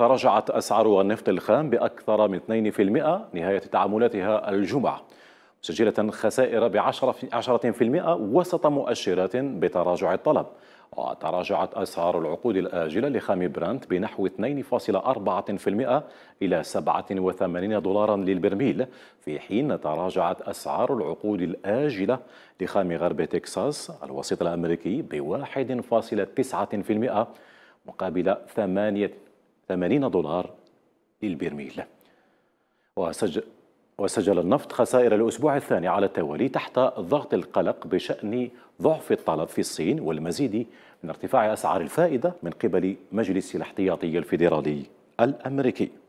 تراجعت أسعار النفط الخام بأكثر من 2% نهاية تعاملاتها الجمعة مسجلة خسائر ب 10% وسط مؤشرات بتراجع الطلب وتراجعت أسعار العقود الآجلة لخام برانت بنحو 2.4% إلى 87 دولارا للبرميل في حين تراجعت أسعار العقود الآجلة لخام غرب تكساس الوسيط الأمريكي ب 1.9% مقابل 8 80 دولار للبرميل وسجل وسجل النفط خسائر الأسبوع الثاني على التوالي تحت ضغط القلق بشأن ضعف الطلب في الصين والمزيد من ارتفاع أسعار الفائدة من قبل مجلس الاحتياطي الفيدرالي الأمريكي